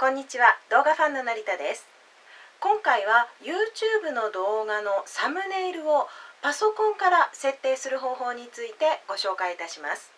こんにちは動画ファンの成田です今回は YouTube の動画のサムネイルをパソコンから設定する方法についてご紹介いたします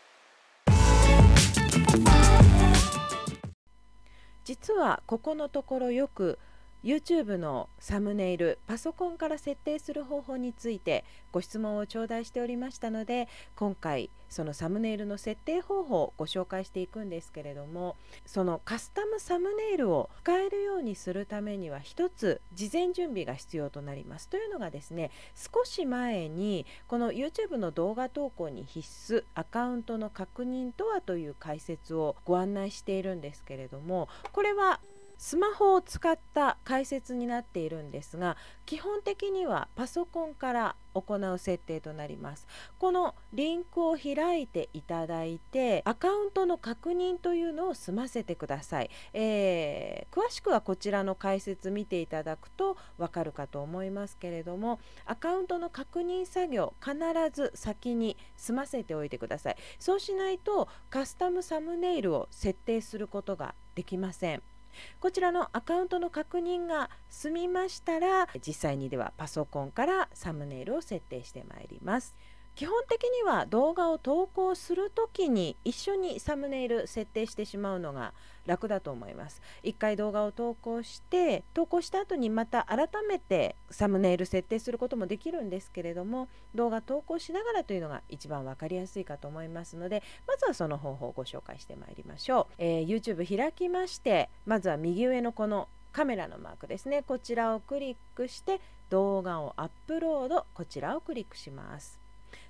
実はここのところよく YouTube のサムネイルパソコンから設定する方法についてご質問を頂戴しておりましたので今回そのサムネイルの設定方法をご紹介していくんですけれどもそのカスタムサムネイルを使えるようにするためには一つ事前準備が必要となりますというのがですね少し前にこの YouTube の動画投稿に必須アカウントの確認とはという解説をご案内しているんですけれどもこれはスマホを使った解説になっているんですが基本的にはパソコンから行う設定となりますこのリンクを開いていただいてアカウントの確認というのを済ませてください、えー、詳しくはこちらの解説見ていただくとわかるかと思いますけれどもアカウントの確認作業必ず先に済ませておいてくださいそうしないとカスタムサムネイルを設定することができませんこちらのアカウントの確認が済みましたら実際にではパソコンからサムネイルを設定してまいります。基本的には動画を投稿するときに一緒にサムネイル設定してしまうのが楽だと思います一回動画を投稿して投稿した後にまた改めてサムネイル設定することもできるんですけれども動画投稿しながらというのが一番分かりやすいかと思いますのでまずはその方法をご紹介してまいりましょう、えー、YouTube 開きましてまずは右上のこのカメラのマークですねこちらをクリックして動画をアップロードこちらをクリックします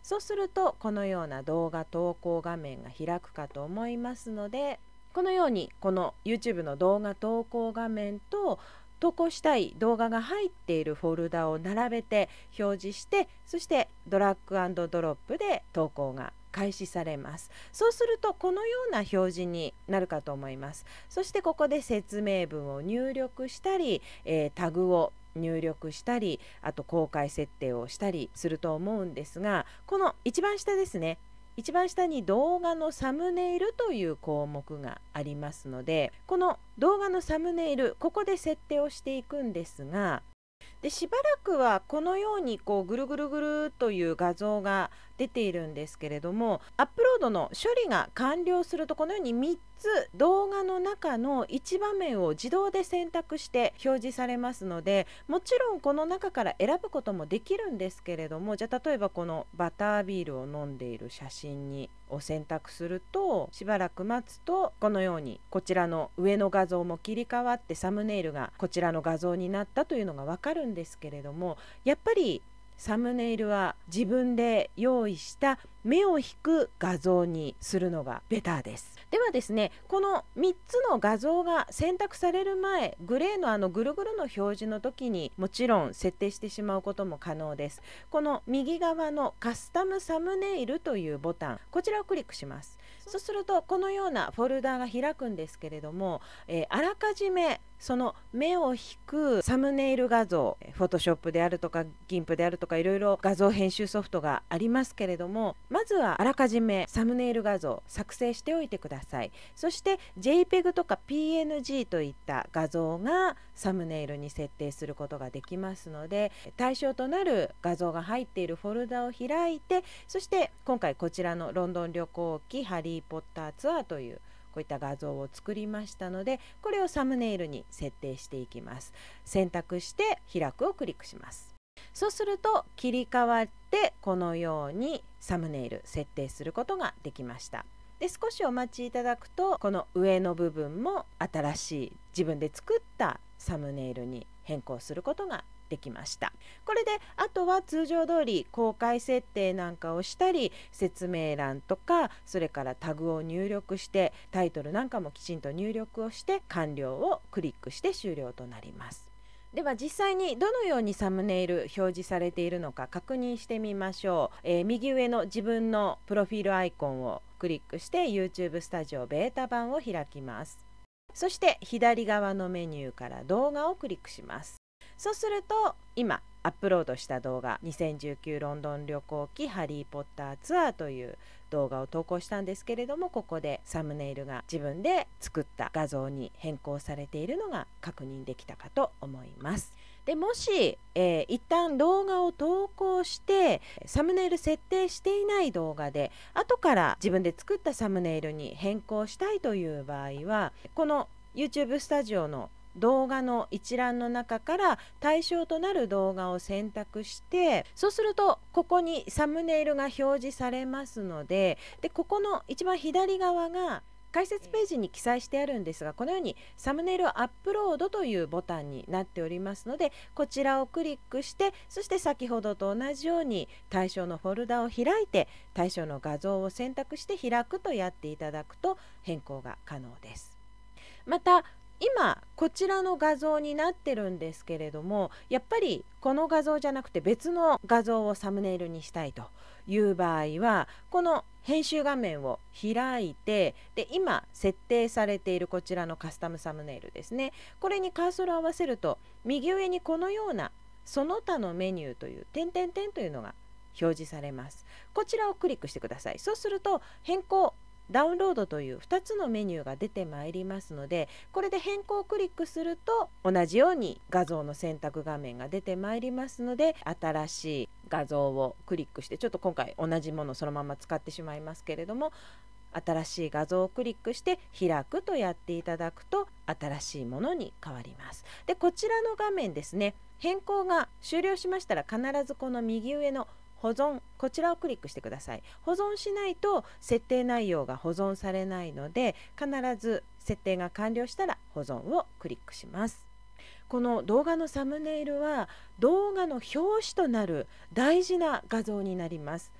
そうするとこのような動画投稿画面が開くかと思いますのでこのようにこの YouTube の動画投稿画面と投稿したい動画が入っているフォルダを並べて表示してそしてドラッグドロップで投稿が開始されますそうするとこのような表示になるかと思いますそしてここで説明文を入力したり、えー、タグを入力したりあと公開設定をしたりすると思うんですがこの一番下ですね一番下に動画のサムネイルという項目がありますのでこの動画のサムネイルここで設定をしていくんですがでしばらくはこのようにこうぐるぐるぐるという画像が出ているんですけれどもアップロードの処理が完了するとこのように3つ動画の中の1場面を自動で選択して表示されますのでもちろんこの中から選ぶこともできるんですけれどもじゃあ例えばこのバタービールを飲んでいる写真にを選択するとしばらく待つとこのようにこちらの上の画像も切り替わってサムネイルがこちらの画像になったというのが分かるんですんですけれどもやっぱりサムネイルは自分で用意した目を引く画像にするのがベターですではですねこの3つの画像が選択される前グレーのあのぐるぐるの表示の時にもちろん設定してしまうことも可能ですこの右側のカスタムサムネイルというボタンこちらをクリックしますそうするとこのようなフォルダが開くんですけれども、えー、あらかじめその目を引くサムネイル画像 Photoshop であるとかギンプであるとかいろいろ画像編集ソフトがありますけれどもまずはあらかじめサムネイル画像作成しておいてくださいそして JPEG とか PNG といった画像がサムネイルに設定することができますので対象となる画像が入っているフォルダを開いてそして今回こちらのロンドン旅行記ハリー・ポッターツアーというこういった画像を作りましたのでこれをサムネイルに設定していきます選択して開くをクリックしますそうすると切り替わってこのようにサムネイル設定することができましたで少しお待ちいただくとこの上の部分も新しい自分で作ったサムネイルに変更することができましたこれであとは通常通り公開設定なんかをしたり説明欄とかそれからタグを入力してタイトルなんかもきちんと入力をして完了をクリックして終了となりますでは実際にどのようにサムネイル表示されているのか確認してみましょう、えー、右上の自分のプロフィールアイコンをクリックして YouTube スタジオベータ版を開きますそして左側のメニューから動画をクリックしますそうすると今アップロードした動画2019ロンドン旅行記ハリー・ポッターツアーという動画を投稿したんですけれどもここでサムネイルが自分で作った画像に変更されているのが確認できたかと思います。でもし、えー、一旦動画を投稿してサムネイル設定していない動画で後から自分で作ったサムネイルに変更したいという場合はこの YouTube スタジオの動画の一覧の中から対象となる動画を選択してそうするとここにサムネイルが表示されますのででここの一番左側が解説ページに記載してあるんですがこのようにサムネイルアップロードというボタンになっておりますのでこちらをクリックしてそして先ほどと同じように対象のフォルダを開いて対象の画像を選択して開くとやっていただくと変更が可能です。また今こちらの画像になってるんですけれどもやっぱりこの画像じゃなくて別の画像をサムネイルにしたいという場合はこの編集画面を開いてで今設定されているこちらのカスタムサムネイルですねこれにカーソルを合わせると右上にこのようなその他のメニューという点々点というのが表示されますこちらをクリックしてくださいそうすると変更ダウンロードという2つのメニューが出てまいりますのでこれで変更をクリックすると同じように画像の選択画面が出てまいりますので新しい画像をクリックしてちょっと今回同じものそのまま使ってしまいますけれども新しい画像をクリックして開くとやっていただくと新しいものに変わります。でこちらの画面ですね変更が終了しましたら必ずこの右上の「保存こちらをクリックしてください保存しないと設定内容が保存されないので必ず設定が完了したら保存をクリックしますこの動画のサムネイルは動画の表紙となる大事な画像になります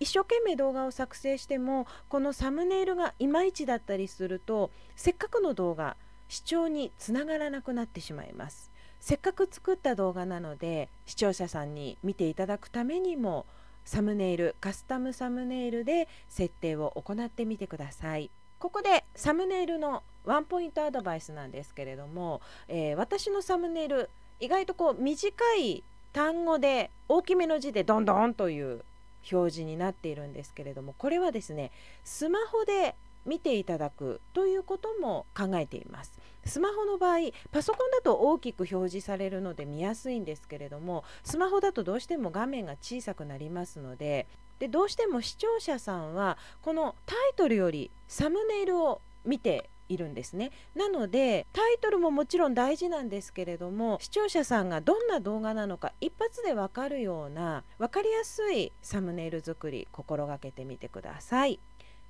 一生懸命動画を作成してもこのサムネイルがいまいちだったりするとせっかくの動画視聴につながらなくなってしまいますせっかく作った動画なので視聴者さんに見ていただくためにもサムネイルカスタムサムネイルで設定を行ってみてください。ここでサムネイルのワンポイントアドバイスなんですけれども、えー、私のサムネイル意外とこう短い単語で大きめの字でどんどんという表示になっているんですけれどもこれはですねスマホで見ていただくということも考えています。スマホの場合パソコンだと大きく表示されるので見やすいんですけれどもスマホだとどうしても画面が小さくなりますのででどうしても視聴者さんはこのタイトルよりサムネイルを見ているんですねなのでタイトルももちろん大事なんですけれども視聴者さんがどんな動画なのか一発でわかるような分かりやすいサムネイル作り心がけてみてください。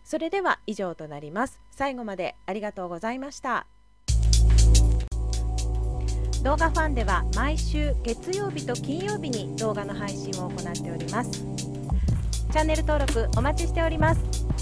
それでは以上となります最後までありがとうございました動画ファンでは毎週月曜日と金曜日に動画の配信を行っておりますチャンネル登録お待ちしております